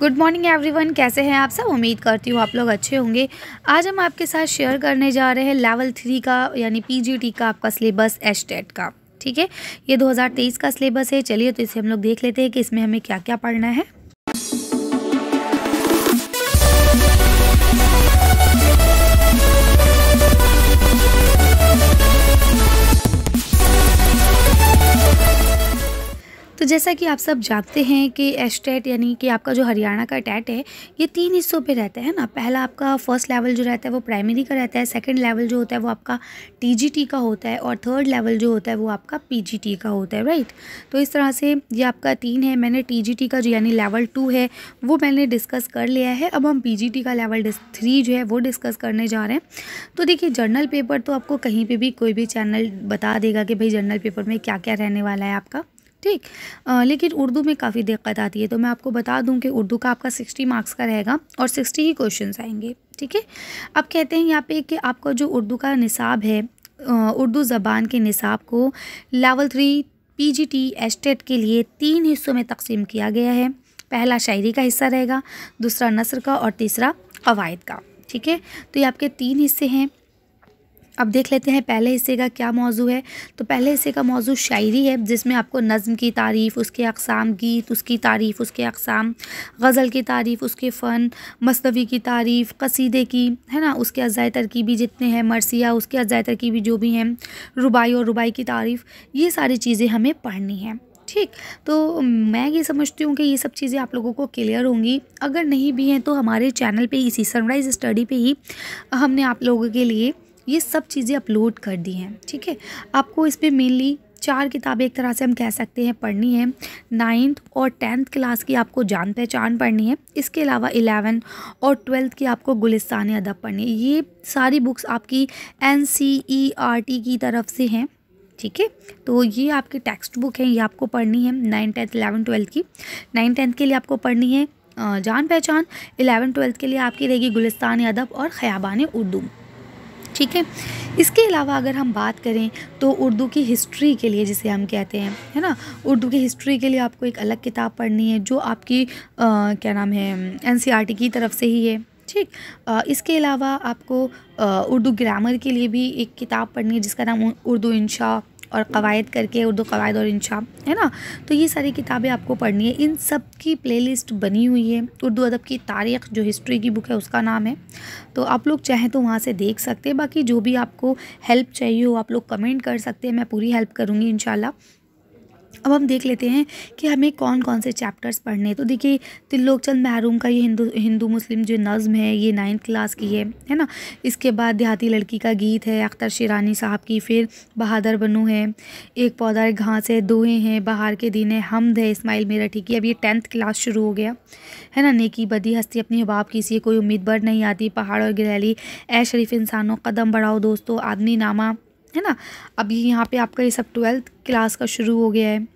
good morning everyone कैसे हैं आप सब उम्मीद करती हूँ आप लोग अच्छे होंगे आज हम आपके साथ शेयर करने जा रहे हैं लेवल थ्री का यानी पीजीटी का आपका सिलेबस टेट e का ठीक है ये 2023 का सिलेबस है चलिए तो इसे हम लोग देख लेते हैं कि इसमें हमें क्या क्या पढ़ना है तो जैसा कि आप सब जानते हैं कि एस्टेट यानी कि आपका जो हरियाणा का टैट है ये तीन हिस्सों पे रहता है ना पहला आपका फर्स्ट लेवल जो रहता है वो प्राइमरी का रहता है सेकंड लेवल जो होता है वो आपका टीजीटी का होता है और थर्ड लेवल जो होता है वो आपका पीजीटी का होता है राइट तो इस तरह से ये आपका तीन है मैंने टी का जो यानी लेवल टू है वो मैंने डिस्कस कर लिया है अब हम पी का लेवल थ्री जो है वो डिस्कस करने जा रहे हैं तो देखिए जर्नल पेपर तो आपको कहीं पर भी कोई भी चैनल बता देगा कि भाई जर्नल पेपर में क्या क्या रहने वाला है आपका ठीक आ, लेकिन उर्दू में काफ़ी दिक्कत आती है तो मैं आपको बता दूं कि उर्दू का आपका सिक्सटी मार्क्स का रहेगा और सिक्सटी ही क्वेश्चन आएंगे ठीक है अब कहते हैं यहाँ पे कि आपका जो उर्दू का निसाब है उर्दू ज़बान के निसाब को level three P G T estate के लिए तीन हिस्सों में तकसीम किया गया है पहला शायरी का हिस्सा रहेगा दूसरा नसर का और तीसरा कवायद का ठीक है तो ये आपके तीन हिस्से हैं अब देख लेते हैं पहले हिस्से का क्या मौजू है तो पहले हिस्से का मौजू शायरी है जिसमें आपको नज़म की तारीफ़ उसके अकसाम गीत उसकी तारीफ़ उसके अकसाम गज़ल की तारीफ़ उसके फ़न मसनवी की तारीफ़ कसीदे की है ना उसके अज़ाय तरकीबी जितने हैं मरसिया उसके अज़ाय तरकीबी जो भी हैं रुबाई और रुबाई की तारीफ़ ये सारी चीज़ें हमें पढ़नी हैं ठीक तो मैं ये समझती हूँ कि ये सब चीज़ें आप लोगों को क्लियर होंगी अगर नहीं भी हैं तो हमारे चैनल पे इसी सनराइज़ स्टडी पे ही हमने आप लोगों के लिए ये सब चीज़ें अपलोड कर दी हैं ठीक है आपको इस पर मेनली चार किताबें एक तरह से हम कह सकते हैं पढ़नी है नाइन्थ और टेंथ क्लास की आपको जान पहचान पढ़नी है इसके अलावा इलेवन और ट्वेल्थ की आपको गुलिस्तान अदब पढ़नी है ये सारी बुक्स आपकी N C E R T की तरफ से हैं ठीक है तो ये आपकी टेक्स्ट बुक है ये आपको पढ़नी है नाइन टेंथ इलेवन ट्वेल्थ की नाइन टेंथ के लिए आपको पढ़नी है जान पहचान इलेवन ट्वेल्थ के लिए आपकी रहेगी गुलिस्तान अदब और ख़याबान उर्दू ठीक है इसके अलावा अगर हम बात करें तो उर्दू की हिस्ट्री के लिए जिसे हम कहते हैं है ना उर्दू की हिस्ट्री के लिए आपको एक अलग किताब पढ़नी है जो आपकी आ, क्या नाम है एन की तरफ से ही है ठीक इसके अलावा आपको उर्दू ग्रामर के लिए भी एक किताब पढ़नी है जिसका नाम उर्दू इंशा और कवायद करके उर्दू कवायद और इंशा है ना तो ये सारी किताबें आपको पढ़नी है इन सब की प्लेलिस्ट बनी हुई है उर्दू अदब की तारीख जो हिस्ट्री की बुक है उसका नाम है तो आप लोग चाहें तो वहाँ से देख सकते हैं बाकी जो भी आपको हेल्प चाहिए हो आप लोग कमेंट कर सकते हैं मैं पूरी हेल्प करूँगी इन अब हम देख लेते हैं कि हमें कौन कौन से चैप्टर्स पढ़ने हैं तो देखिए तिल्लोक चंद महरूम का ये हिंदू हिंदू मुस्लिम जो नज़म है ये नाइन्थ क्लास की है है ना इसके बाद देहाती लड़की का गीत है अख्तर शिरानी साहब की फिर बहादुर बनू है एक पौधा घास है दोहे हैं बहार के दिन है हमद है इस्माइल मेरा ठीक है अब ये टेंथ क्लास शुरू हो गया है ना नेकी बदी हस्ती अपनी हबाब किसी कोई उम्मीद बढ़ नहीं आती पहाड़ और गिरैली ए शरीफ इंसानों कदम बढ़ाओ दोस्तों आदमी नामा है ना अभी यहाँ पे आपका ये सब ट्वेल्थ क्लास का शुरू हो गया है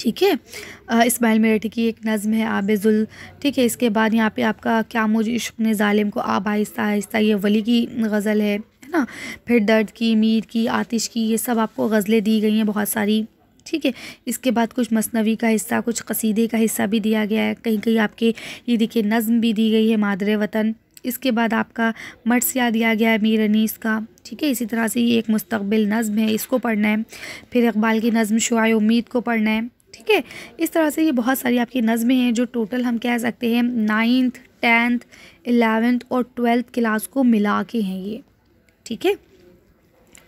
ठीक है इस्माइल मेरठी की एक नज़म है आबेजुल ठीक है इसके बाद यहाँ पे आपका क्या मुझे इश्क ने ालिम को आब आहिस्ता आहिस्ता ये वली की गज़ल है है ना फिर दर्द की मीर की आतिश की ये सब आपको गज़लें दी गई हैं बहुत सारी ठीक है इसके बाद कुछ मसनवी का हिस्सा कुछ कसीदे का हिस्सा भी दिया गया है कहीं कहीं आपके ये देखिए नज़म भी दी गई है मादरे वतन इसके बाद आपका मर्सिया दिया गया है मीर अनीस का ठीक है इसी तरह से ये एक मुस्तबिल नज़म है इसको पढ़ना है फिर इकबाल की नज़म शुआ उम्मीद को पढ़ना है ठीक है इस तरह से ये बहुत सारी आपकी नज़में हैं जो टोटल हम कह सकते हैं नाइन्थ टेंथ एलेवेंथ और ट्वेल्थ क्लास को मिला के हैं ये ठीक है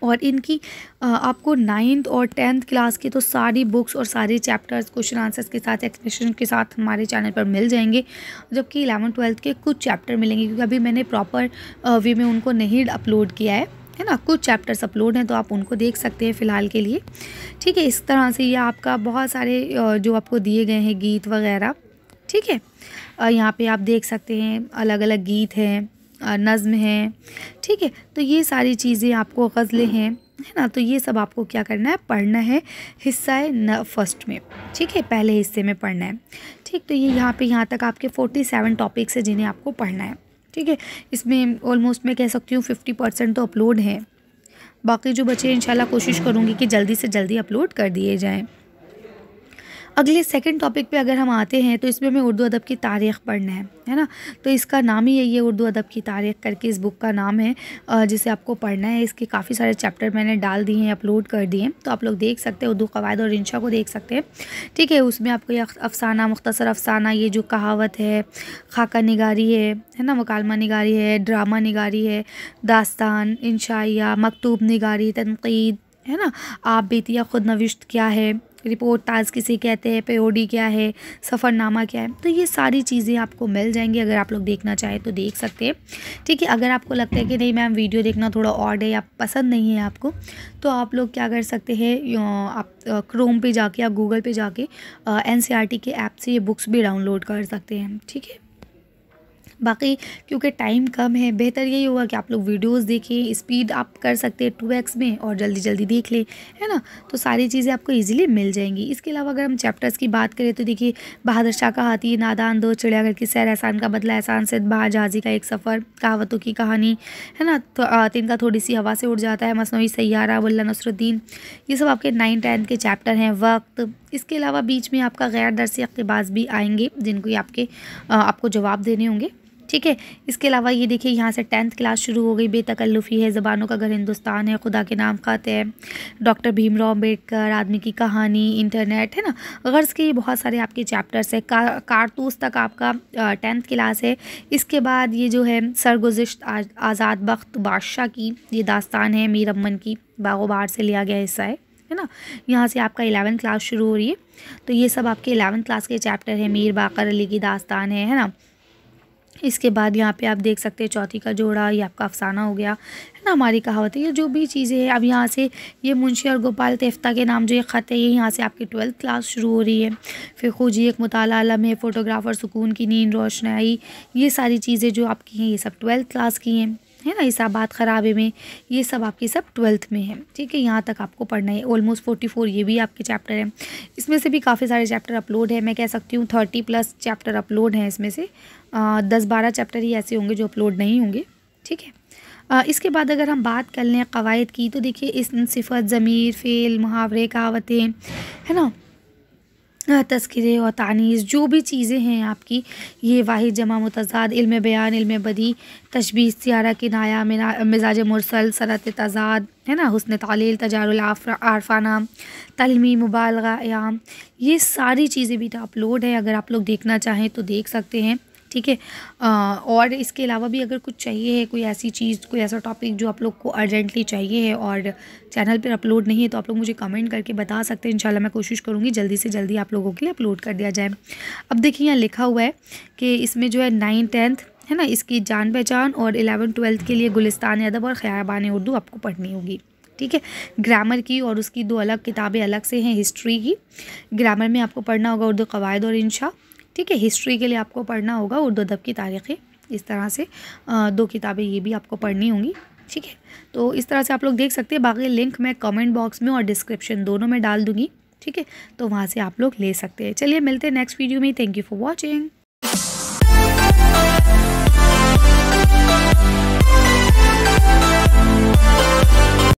और इनकी आपको नाइन्थ और टेंथ क्लास की तो सारी बुक्स और सारे चैप्टर्स क्वेश्चन आंसर्स के साथ एक्सप्रेशन के साथ हमारे चैनल पर मिल जाएंगे जबकि इलेवन ट्वेल्थ के कुछ चैप्टर मिलेंगे क्योंकि अभी मैंने प्रॉपर वे में उनको नहीं अपलोड किया है है ना कुछ चैप्टर्स अपलोड हैं तो आप उनको देख सकते हैं फ़िलहाल के लिए ठीक है इस तरह से ये आपका बहुत सारे जो आपको दिए गए हैं गीत वगैरह ठीक है यहाँ पे आप देख सकते हैं अलग अलग गीत हैं नज़म हैं ठीक है तो ये सारी चीज़ें आपको गज़लें हैं है ना तो ये सब आपको क्या करना है पढ़ना है हिस्सा है न फर्स्ट में ठीक है पहले हिस्से में पढ़ना है ठीक तो ये यहाँ पे यहाँ तक आपके फोर्टी सेवन टॉपिक्स हैं जिन्हें आपको पढ़ना है ठीक है इसमें ऑलमोस्ट मैं कह सकती हूँ फिफ्टी परसेंट तो अपलोड हैं बाकी जो बचे इंशाल्लाह कोशिश करूँगी कि जल्दी से जल्दी अपलोड कर दिए जाएँ अगले सेकंड टॉपिक पे अगर हम आते हैं तो इसमें हमें उर्दू अदब की तारीख़ पढ़ना है है ना तो इसका नाम ही यही है उर्दू अदब की तारीख़ करके इस बुक का नाम है जिसे आपको पढ़ना है इसके काफ़ी सारे चैप्टर मैंने डाल दिए हैं अपलोड कर दिए हैं तो आप लोग देख सकते हैं उर्दू कवायद और इंशा को देख सकते हैं ठीक है उसमें आपको ये अफसाना मुख्तसर अफसाना ये जो कहावत है खाका निगारी है है ना मकालमा निगारी है ड्रामा निगारी है दास्तान इंशाइया मकतूब निगारी तनकीद है ना आप बेतिया खुद नविश्त क्या है रिपोर्ट ताज किसे कहते हैं पेओडी क्या है सफ़रनामा क्या है तो ये सारी चीज़ें आपको मिल जाएंगी अगर आप लोग देखना चाहें तो देख सकते हैं ठीक है अगर आपको लगता है कि नहीं मैम वीडियो देखना थोड़ा ऑड है या पसंद नहीं है आपको तो आप लोग क्या कर सकते हैं आप क्रोम पे जाके या गूगल पे जाके एन e के ऐप से ये बुक्स भी डाउनलोड कर सकते हैं ठीक है बाकी क्योंकि टाइम कम है बेहतर यही होगा कि आप लोग वीडियोस देखें स्पीड आप कर सकते हैं टू एक्स में और जल्दी जल्दी देख लें है ना तो सारी चीज़ें आपको ईजिली मिल जाएंगी इसके अलावा अगर हम चैप्टर्स की बात करें तो देखिए बहादुर शाह का हाथी नादान दो चिड़ियाघर की सैर एहसान का बदला एहसान से बाजाजी का एक सफ़र कहावतों की कहानी है ना तो का थोड़ी सी हवा से उड़ जाता है मसनू सैारा वल्ला नसरुद्दीन ये सब आपके नाइन टेंथ के चैप्टर हैं वक्त इसके अलावा बीच में आपका गैर दरसी अकतबाज भी आएंगे जिनको आपके आपको जवाब देने होंगे ठीक है इसके अलावा ये देखिए यहाँ से टेंथ क्लास शुरू हो गई बेतकल्लुफ़ी है ज़बानों का घर हिंदुस्तान है खुदा के नाम खाते हैं डॉक्टर भीमराव अम्बेडकर आदमी की कहानी इंटरनेट है ना गर्ज़ के ये बहुत सारे आपके चैप्टर्स है का, कारतूस तक आपका टेंथ क्लास है इसके बाद ये जो है सरगुजश्त आज़ाद बख्त बादशाह की ये दास्तान है मीर अमन की बागोबार से लिया गया हिस्सा है है ना यहाँ से आपका एलेवन क्लास शुरू हो रही है तो ये सब आपके एलेवन क्लास के चैप्टर है मीर बाकर अली की दास्तान है है ना इसके बाद यहाँ पे आप देख सकते हैं चौथी का जोड़ा ये आपका अफसाना हो गया है ना हमारी कहावत है ये जो भी चीज़ें हैं अब यहाँ से ये मुंशी और गोपाल तेफ्ता के नाम जो ये ख़त है ये यहाँ से आपकी ट्वेल्थ क्लास शुरू हो रही है फिर खोजी एक मताल है फ़ोटोग्राफ़र सुकून की नींद रोशनाई ये सारी चीज़ें जो आपकी हैं ये सब ट्वेल्थ क्लास की हैं है ना हिसाबात ख़राबे में ये सब आपकी सब ट्वेल्थ में है ठीक है यहाँ तक आपको पढ़ना है ऑलमोस्ट फोर्टी फोर ये भी आपके चैप्टर हैं इसमें से भी काफ़ी सारे चैप्टर अपलोड है मैं कह सकती हूँ थर्टी प्लस चैप्टर अपलोड हैं इसमें से आ, दस बारह चैप्टर ही ऐसे होंगे जो अपलोड नहीं होंगे ठीक है आ, इसके बाद अगर हम बात कर लें कवायद की तो देखिए इस सिफत ज़मीर फ़ेल मुहावरे कहावतें है ना तस्करे और तानीज़ जो भी चीज़ें हैं आपकी ये वाहि जमा मतजाद इल्म बयान इल्म बदी तशबी सियारा नाया मिजाज मुरसल सरत तजाद है ना हुसन तालील आरफाना तलमी मुबालगा ये सारी चीज़ें भी तो अपलोड है अगर आप लोग देखना चाहें तो देख सकते हैं ठीक है और इसके अलावा भी अगर कुछ चाहिए है कोई ऐसी चीज़ कोई ऐसा टॉपिक जो आप लोग को अर्जेंटली चाहिए है और चैनल पर अपलोड नहीं है तो आप लोग मुझे कमेंट करके बता सकते हैं इंशाल्लाह मैं कोशिश करूँगी जल्दी से जल्दी आप लोगों के लिए अपलोड कर दिया जाए अब देखिए यहाँ लिखा हुआ है कि इसमें जो है नाइन टेंथ है ना इसकी जान पहचान और एलेवन ट्वेल्थ के लिए गुलिस्तान अदब और ख़याबान उर्दू आपको पढ़नी होगी ठीक है ग्रामर की और उसकी दो अलग किताबें अलग से हैं हिस्ट्री की ग्रामर में आपको पढ़ना होगा उर्दू कवायद और इंशा ठीक है हिस्ट्री के लिए आपको पढ़ना होगा उर्दू अदब की तारीख़ें इस तरह से दो किताबें ये भी आपको पढ़नी होंगी ठीक है तो इस तरह से आप लोग देख सकते हैं बाकी लिंक मैं कमेंट बॉक्स में और डिस्क्रिप्शन दोनों में डाल दूंगी ठीक है तो वहाँ से आप लोग ले सकते हैं चलिए मिलते हैं नेक्स्ट वीडियो में थैंक यू फॉर वॉचिंग